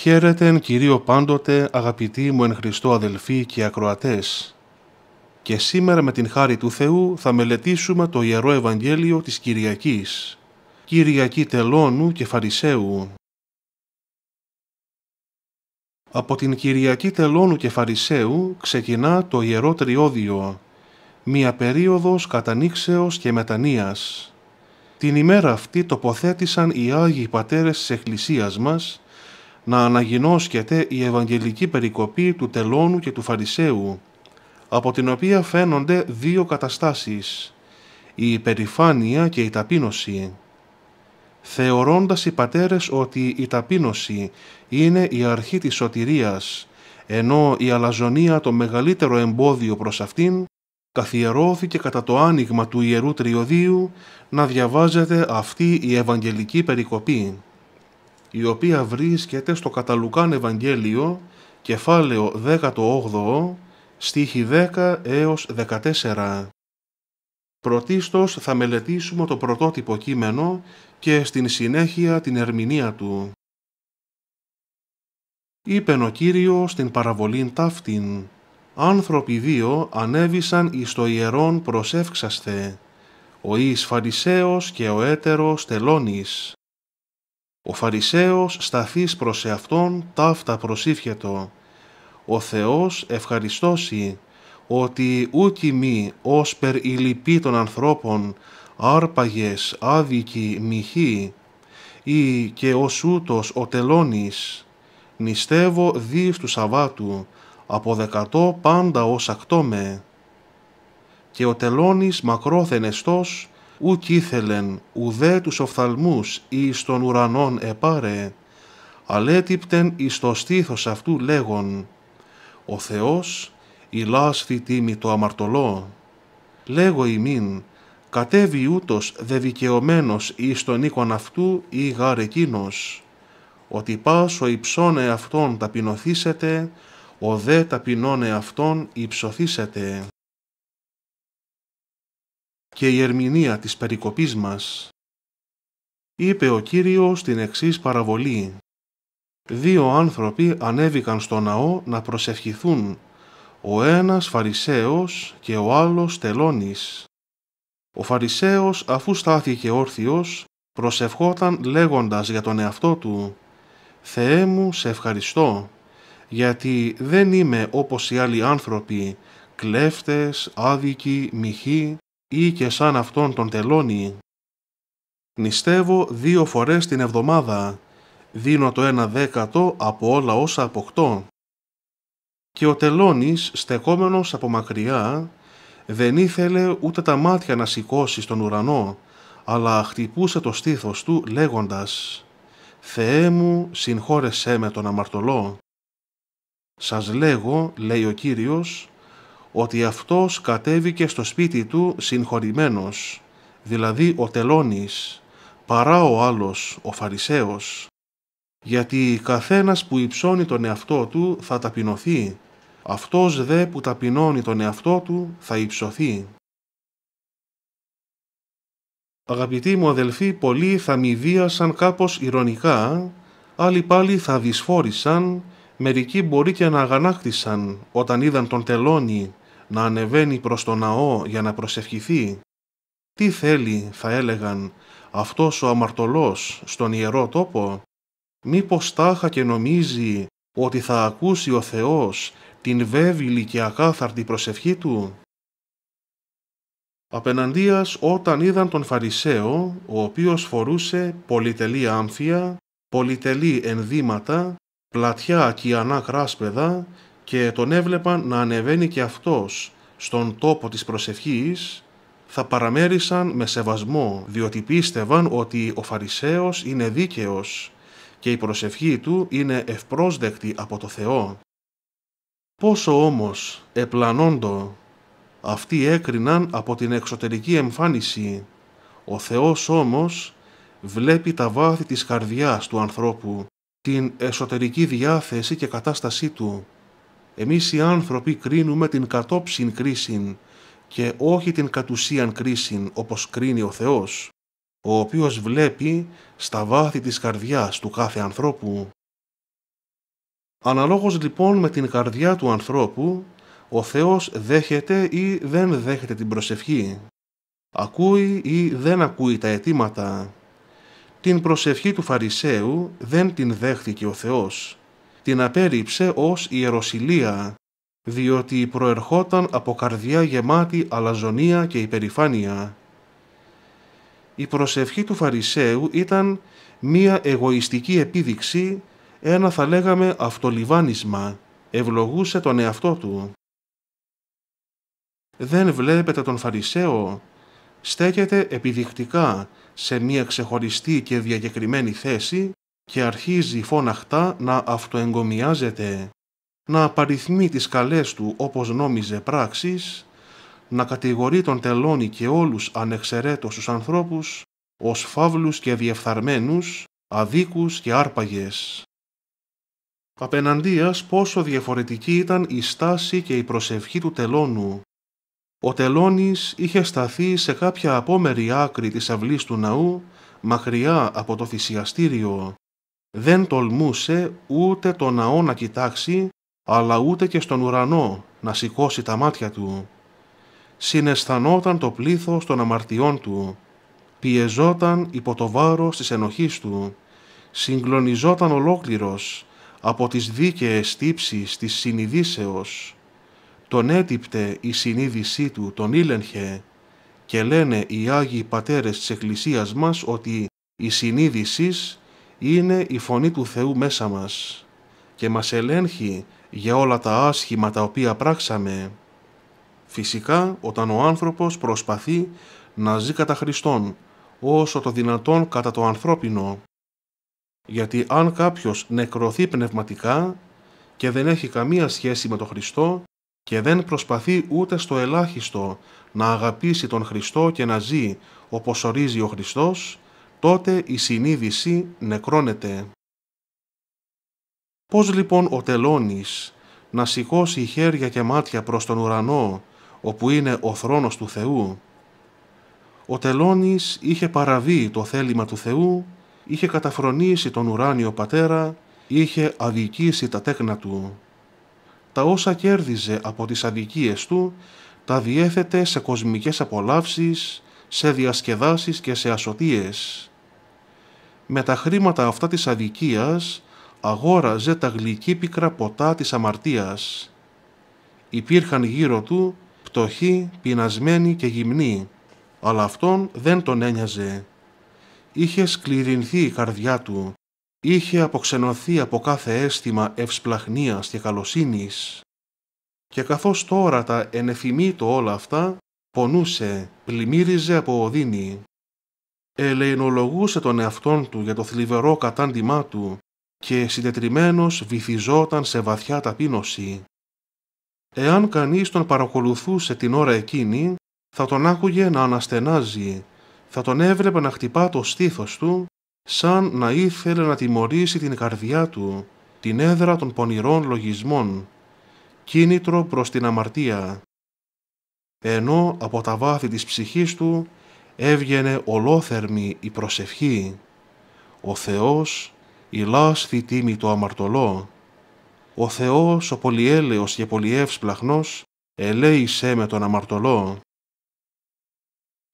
Χαίρετε εν Κυρίω πάντοτε αγαπητοί μου εν Χριστώ αδελφοί και ακροατές. Και σήμερα με την χάρη του Θεού θα μελετήσουμε το Ιερό Ευαγγέλιο της Κυριακής, Κυριακή Τελώνου και Φαρισαίου. Από την Κυριακή Τελώνου και Φαρισαίου ξεκινά το Ιερό Τριώδιο, μία περίοδος κατανήξεως και μετανοίας. Την ημέρα αυτή τοποθέτησαν οι Άγιοι Πατέρες της Εκκλησίας μας να αναγινώσκεται η Ευαγγελική περικοπή του τελώνου και του Φαρισαίου, από την οποία φαίνονται δύο καταστάσεις, η υπερηφάνεια και η ταπείνωση. Θεωρώντας οι πατέρες ότι η ταπείνωση είναι η αρχή της σωτηρίας, ενώ η αλαζονία το μεγαλύτερο εμπόδιο προς αυτήν, καθιερώθηκε κατά το άνοιγμα του Ιερού Τριωδίου να διαβάζεται αυτή η Ευαγγελική περικοπή η οποία βρίσκεται στο Καταλουκάν Ευαγγέλιο, κεφάλαιο 18, στίχη 10 έως 14. Πρωτίστως θα μελετήσουμε το πρωτότυπο κείμενο και στην συνέχεια την ερμηνεία του. Είπε ο Κύριος στην παραβολήν ταύτην, «Άνθρωποι δύο ανέβησαν εις το ιερόν προσεύξαστε, ο εις και ο έτερος τελώνης». Ο Φαρισαίος σταθείς προς εαυτόν ταύτα προσήφιετο. Ο Θεός ευχαριστώσει ότι ούτι μη ως περ η των ανθρώπων άρπαγες άδικη μοιχοί ή και ως ούτος ο τελώνης νηστεύω δίς του Σαββάτου δεκατό πάντα ως ακτόμε και ο τελώνης μακρόθεν εστός ούτ ήθελεν ουδέ τους οφθαλμούς ή στον ουρανών επάρε, αλέτυπτεν εις το στήθος αυτού λέγον, «Ο Θεός η λάσθη τίμη το αμαρτωλό». Λέγω ημίν, κατέβει ούτως δε δικαιωμένος εις τον οίκον αυτού ή γάρ εκείνος, ότι πάσο υψώνε αυτόν ταπεινωθήσετε, ο δε ταπεινώνε αυτόν υψωθήσετε και η ερμηνεία της περικοπής μας. Είπε ο Κύριος την εξής παραβολή. Δύο άνθρωποι ανέβηκαν στο ναό να προσευχηθούν, ο ένας Φαρισαίος και ο άλλος Τελώνης. Ο Φαρισαίος αφού στάθηκε όρθιος, προσευχόταν λέγοντας για τον εαυτό του «Θεέ μου, σε ευχαριστώ, γιατί δεν είμαι όπως οι άλλοι άνθρωποι, κλέφτες, άδικοι, μοιχοί, ή και σαν αυτόν τον τελώνει. Νηστεύω δύο φορές την εβδομάδα, δίνω το ένα δέκατο από όλα όσα αποκτώ. Και ο τελώνης, στεκόμενος από μακριά, δεν ήθελε ούτε τα μάτια να σηκώσει στον ουρανό, αλλά χτυπούσε το στήθος του λέγοντας «Θεέ μου, συγχώρεσέ με τον αμαρτωλό». «Σας λέγω», λέει ο Κύριος, ότι αυτός κατέβηκε στο σπίτι του συγχωρημένος, δηλαδή ο τελώνης, παρά ο άλλος, ο Φαρισαίος, γιατί καθένας που υψώνει τον εαυτό του θα ταπεινωθεί, αυτός δε που ταπεινώνει τον εαυτό του θα υψωθεί. Αγαπητοί μου αδελφοί, πολλοί θα βίασαν κάπως ηρωνικά, άλλοι πάλι θα δυσφόρησαν, μερικοί μπορεί και να αγανάκτησαν όταν είδαν τον τελώνη να ανεβαίνει προς το ναό για να προσευχηθεί. Τι θέλει, θα έλεγαν, αυτός ο αμαρτωλός στον ιερό τόπο. Μήπως τάχα και νομίζει ότι θα ακούσει ο Θεός την βέβηλη και ακάθαρτη προσευχή του. Απέναντίας όταν είδαν τον Φαρισαίο, ο οποίος φορούσε πολυτελή άμφια, πολυτελή ενδύματα, πλατιά ακιανά κράσπεδα και τον έβλεπαν να ανεβαίνει και αυτός στον τόπο της προσευχής, θα παραμέρισαν με σεβασμό, διότι πίστευαν ότι ο Φαρισαίος είναι δίκαιος και η προσευχή του είναι ευπρόσδεκτη από το Θεό. Πόσο όμως επλανώντο αυτοί έκριναν από την εξωτερική εμφάνιση. Ο Θεός όμως βλέπει τα βάθη της καρδιάς του ανθρώπου, την εσωτερική διάθεση και κατάστασή του. Εμείς οι άνθρωποι κρίνουμε την κατόψιν κρίσιν και όχι την κατουσίαν κρίσιν όπως κρίνει ο Θεός, ο οποίος βλέπει στα βάθη της καρδιάς του κάθε ανθρώπου. Αναλόγως λοιπόν με την καρδιά του ανθρώπου, ο Θεός δέχεται ή δεν δέχεται την προσευχή. Ακούει ή δεν ακούει τα αιτήματα. Την προσευχή του Φαρισαίου δεν την δέχτηκε ο Θεός την απέριψε ως ιεροσιλία, διότι προερχόταν από καρδιά γεμάτη αλαζονία και υπερηφάνεια. Η προσευχή του Φαρισαίου ήταν μία εγωιστική επίδειξη, ένα θα λέγαμε αυτολιβάνισμα, ευλογούσε τον εαυτό του. Δεν βλέπετε τον Φαρισαίο, στέκεται επιδεικτικά σε μία ξεχωριστή και διακεκριμένη θέση και αρχίζει φώναχτα να αυτοεγκομιάζεται, να απαριθμεί τις καλές του όπως νόμιζε πράξεις, να κατηγορεί τον τελώνη και όλους ανεξαιρέτως τους ανθρώπους ως φαύλους και διεφθαρμένους, αδίκους και άρπαγες. Απέναντίας πόσο διαφορετική ήταν η στάση και η προσευχή του τελώνου. Ο τελώνης είχε σταθεί σε κάποια απόμερη άκρη της αυλής του ναού, μακριά από το θυσιαστήριο δεν τολμούσε ούτε το ναό να κοιτάξει, αλλά ούτε και στον ουρανό να σηκώσει τα μάτια του. Συναισθανόταν το πλήθος των αμαρτιών του, πιεζόταν υπό το βάρος της ενοχής του, συγκλονιζόταν ολόκληρος από τις δίκαιες τύψεις της συνειδήσεως. Τον έτυπτε η συνείδησή του, τον ήλεγχε και λένε οι Άγιοι Πατέρες της Εκκλησίας μας ότι η συνείδησης είναι η φωνή του Θεού μέσα μας και μας ελέγχει για όλα τα άσχημα τα οποία πράξαμε. Φυσικά, όταν ο άνθρωπος προσπαθεί να ζει κατά Χριστόν, όσο το δυνατόν κατά το ανθρώπινο. Γιατί αν κάποιος νεκρωθεί πνευματικά και δεν έχει καμία σχέση με τον Χριστό και δεν προσπαθεί ούτε στο ελάχιστο να αγαπήσει τον Χριστό και να ζει όπως ορίζει ο Χριστός, τότε η συνείδηση νεκρώνεται. Πώς λοιπόν ο τελώνης να σηκώσει χέρια και μάτια προς τον ουρανό, όπου είναι ο θρόνος του Θεού. Ο τελώνης είχε παραβεί το θέλημα του Θεού, είχε καταφρονήσει τον ουράνιο πατέρα, είχε αδικήσει τα τέκνα του. Τα όσα κέρδιζε από τις αδικίες του, τα διέθετε σε κοσμικές απολαύσεις, σε διασκεδάσεις και σε ασωτίες. Με τα χρήματα αυτά της αδικίας αγόραζε τα γλυκή πικρά ποτά της αμαρτίας. Υπήρχαν γύρω του πτωχοί, πεινασμένοι και γυμνοί, αλλά αυτόν δεν τον ένοιαζε. Είχε σκληρινθεί η καρδιά του, είχε αποξενωθεί από κάθε αίσθημα ευσπλαχνίας και καλοσύνης. Και καθώς τώρα τα ενεφημεί το όλα αυτά, πονούσε, πλημμύριζε από οδύνη ελεηνολογούσε τον εαυτόν του για το θλιβερό κατάντημά του και συντετριμένος βυθιζόταν σε βαθιά ταπείνωση. Εάν κανείς τον παρακολουθούσε την ώρα εκείνη, θα τον άκουγε να αναστενάζει, θα τον έβλεπε να χτυπά το στήθος του, σαν να ήθελε να τιμωρήσει την καρδιά του, την έδρα των πονηρών λογισμών, κίνητρο προς την αμαρτία. Ενώ από τα βάθη της ψυχής του έβγαινε ολόθερμη η προσευχή. Ο Θεός η λάσθη τίμη το αμαρτωλό. Ο Θεός ο πολυέλεος και πολυεύσπλαχνός ελέησέ με τον αμαρτωλό.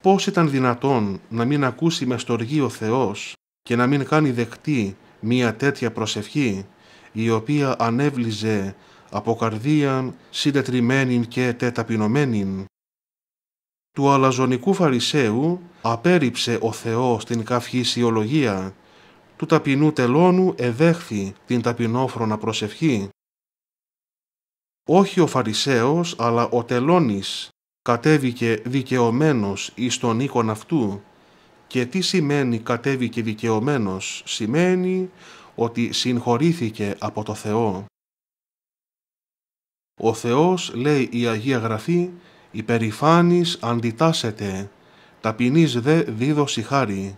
Πώς ήταν δυνατόν να μην ακούσει με στοργή ο Θεός και να μην κάνει δεκτή μία τέτοια προσευχή, η οποία ανέβληζε από καρδίαν συντετριμένην και τεταπεινωμένην του αλαζονικού Φαρισαίου απέριψε ο Θεός την καυχησιολογία, του ταπεινού τελώνου εδέχθη την ταπεινόφρονα προσευχή. Όχι ο Φαρισαίος, αλλά ο τελώνης κατέβηκε δικαιωμένος εις τον οίκον αυτού. Και τι σημαίνει κατέβηκε δικαιωμένος, σημαίνει ότι συγχωρήθηκε από το Θεό. Ο Θεός, λέει η Αγία Γραφή, υπερηφάνης αντιτάσσεται, ταπεινής δε δίδωση χάρη.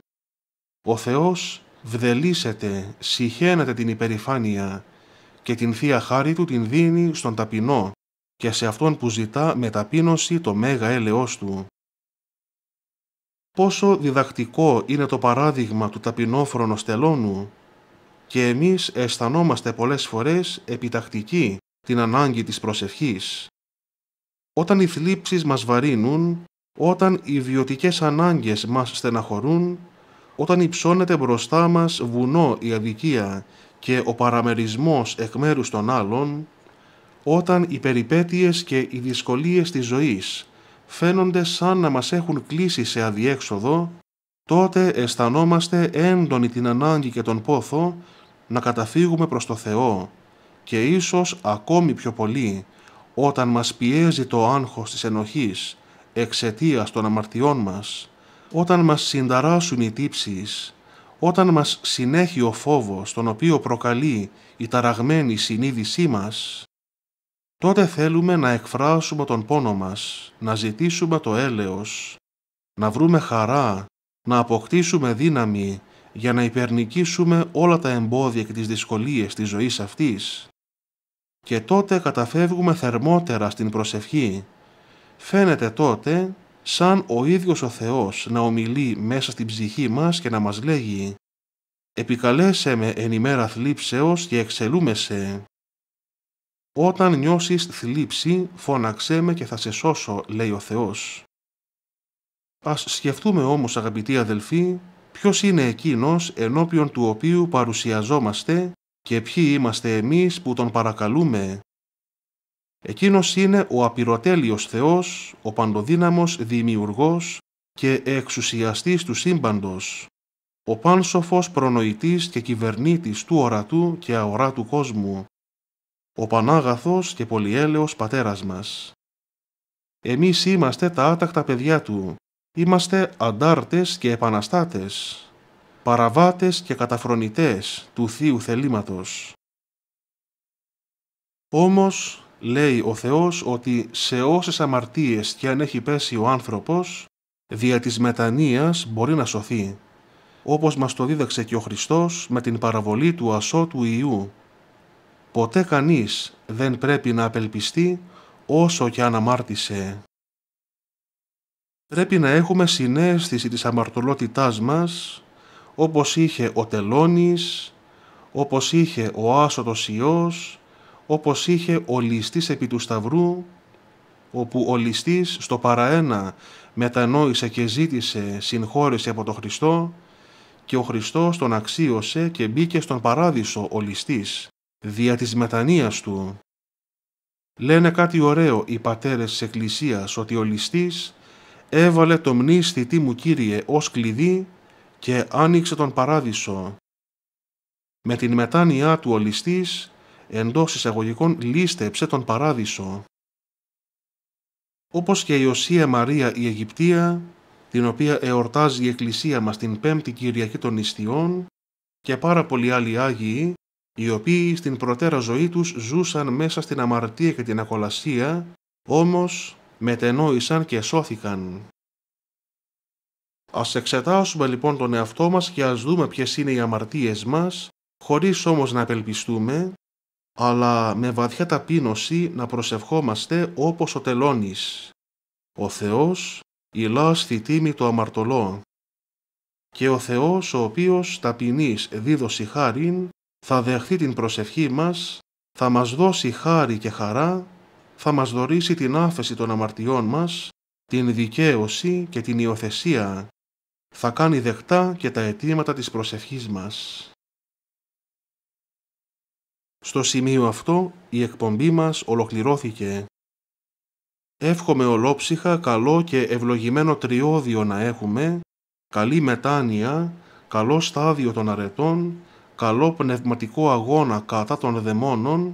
Ο Θεός βδελίσεται, συχαίνεται την υπερηφάνεια και την Θεία Χάρη Του την δίνει στον ταπεινό και σε αυτόν που ζητά με ταπείνωση το μέγα έλεος Του. Πόσο διδακτικό είναι το παράδειγμα του ταπεινόφρονος στελώνου και εμείς αισθανόμαστε πολλές φορές επιτακτικοί την ανάγκη της προσευχής όταν οι θλίψεις μας βαρύνουν, όταν οι βιωτικέ ανάγκες μας στεναχωρούν, όταν υψώνεται μπροστά μας βουνό η αδικία και ο παραμερισμός εκ μέρους των άλλων, όταν οι περιπέτειες και οι δυσκολίες της ζωής φαίνονται σαν να μας έχουν κλείσει σε αδιέξοδο, τότε αισθανόμαστε έντονη την ανάγκη και τον πόθο να καταφύγουμε προς το Θεό και ίσως ακόμη πιο πολύ όταν μας πιέζει το άγχος της ενοχής εξαιτίας των αμαρτιών μας, όταν μας συνταράσουν οι τύψεις, όταν μας συνέχει ο φόβος τον οποίο προκαλεί η ταραγμένη συνείδησή μας, τότε θέλουμε να εκφράσουμε τον πόνο μας, να ζητήσουμε το έλεος, να βρούμε χαρά, να αποκτήσουμε δύναμη για να υπερνικήσουμε όλα τα εμπόδια και τις δυσκολίες της ζωής αυτής και τότε καταφεύγουμε θερμότερα στην προσευχή. Φαίνεται τότε σαν ο ίδιος ο Θεός να ομιλεί μέσα στην ψυχή μας και να μας λέγει Επικαλέσαι με εν ημέρα θλίψεως και εξελούμεσαι». «Όταν νιώσεις θλίψη, φώναξέ με και θα σε σώσω», λέει ο Θεός. Ας σκεφτούμε όμως αγαπητοί αδελφοί, ποιος είναι εκείνος ενώπιον του οποίου παρουσιαζόμαστε και ποιοι είμαστε εμείς που τον παρακαλούμε. Εκείνος είναι ο απειροτέλειος Θεός, ο παντοδύναμος δημιουργός και εξουσιαστής του σύμπαντος, ο πάνσοφος προνοητής και κυβερνήτης του ορατού και αοράτου κόσμου, ο πανάγαθος και πολυέλεος πατέρας μας. Εμείς είμαστε τα άτακτα παιδιά Του, είμαστε αντάρτες και επαναστάτες παραβάτες και καταφρονητές του Θείου θελήματος. Όμως, λέει ο Θεός ότι σε όσες αμαρτίες και αν έχει πέσει ο άνθρωπος, δια της μετανοίας μπορεί να σωθεί, όπως μας το δίδαξε και ο Χριστός με την παραβολή του ασώτου Ιού. Ποτέ κανείς δεν πρέπει να απελπιστεί όσο και αν αμάρτησε. Πρέπει να έχουμε συνέστηση της αμαρτωλότητάς μας όπως είχε ο Τελώνης, όπως είχε ο Άσωτος Υιός, όπως είχε ο ληστής επί του Σταυρού, όπου ο ληστής στο παραένα μετανόησε και ζήτησε συγχώρεση από τον Χριστό και ο Χριστός τον αξίωσε και μπήκε στον παράδεισο ο ληστής, δια της μετανοίας του. Λένε κάτι ωραίο οι πατέρες της Εκκλησίας ότι ο ληστής έβαλε το τι μου Κύριε ως κλειδί και άνοιξε τον παράδεισο. Με την μετάνοιά του ο ληστής, εντός εισαγωγικών λίστεψε τον παράδεισο. Όπως και η Οσία Μαρία η Αιγυπτία, την οποία εορτάζει η Εκκλησία μας την Πέμπτη Κυριακή των Ιστιών και πάρα πολλοί άλλοι Άγιοι, οι οποίοι στην προτέρα ζωή τους ζούσαν μέσα στην αμαρτία και την ακολασία, όμως μετενόησαν και σώθηκαν. Ας εξετάσουμε λοιπόν τον εαυτό μας και ας δούμε ποιες είναι οι αμαρτίες μας, χωρίς όμως να απελπιστούμε, αλλά με βαθιά ταπείνωση να προσευχόμαστε όπως ο τελώνης. Ο Θεός η λάστη τίμη το αμαρτωλό. Και ο Θεός ο οποίος ταπεινής δίδωση χάριν θα δεχθεί την προσευχή μας, θα μας δώσει χάρη και χαρά, θα μας δωρήσει την άφεση των αμαρτιών μας, την δικαίωση και την υιοθεσία θα κάνει δεχτά και τα αιτήματα της προσευχής μας. Στο σημείο αυτό η εκπομπή μας ολοκληρώθηκε. Εύχομαι ολόψυχα καλό και ευλογημένο τριώδιο να έχουμε, καλή μετάνοια, καλό στάδιο των αρετών, καλό πνευματικό αγώνα κατά των δαιμόνων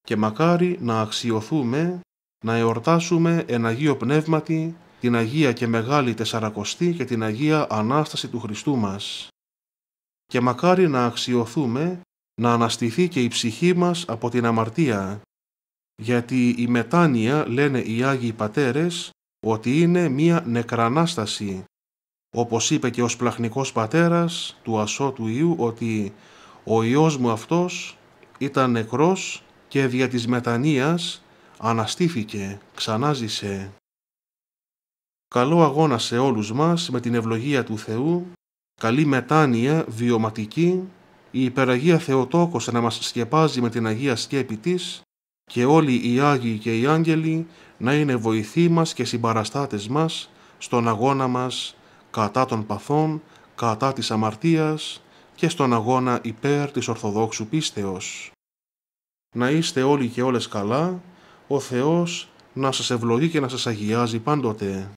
και μακάρι να αξιωθούμε, να εορτάσουμε εν Πνεύματι την Αγία και Μεγάλη Τεσσαρακοστή και την Αγία Ανάσταση του Χριστού μας. Και μακάρι να αξιωθούμε να αναστηθεί και η ψυχή μας από την αμαρτία, γιατί η μετάνοια, λένε οι Άγιοι Πατέρες, ότι είναι μία νεκρανάσταση, όπως είπε και ο σπλαχνικός πατέρας του Ασώτου Ιού ότι «Ο Υιός μου αυτός ήταν νεκρός και δια της μετανοίας αναστήθηκε, ξανάζησε». Καλό αγώνα σε όλους μας με την ευλογία του Θεού, καλή μετάνοια βιωματική, η υπεραγία Θεοτόκος να μας σκεπάζει με την Αγία Σκέπη της και όλοι οι Άγιοι και οι Άγγελοι να είναι βοηθοί μας και συμπαραστάτες μας στον αγώνα μας κατά των παθών, κατά της αμαρτίας και στον αγώνα υπέρ της Ορθοδόξου πίστεως. Να είστε όλοι και όλες καλά, ο Θεός να σας ευλογεί και να σας αγιάζει πάντοτε.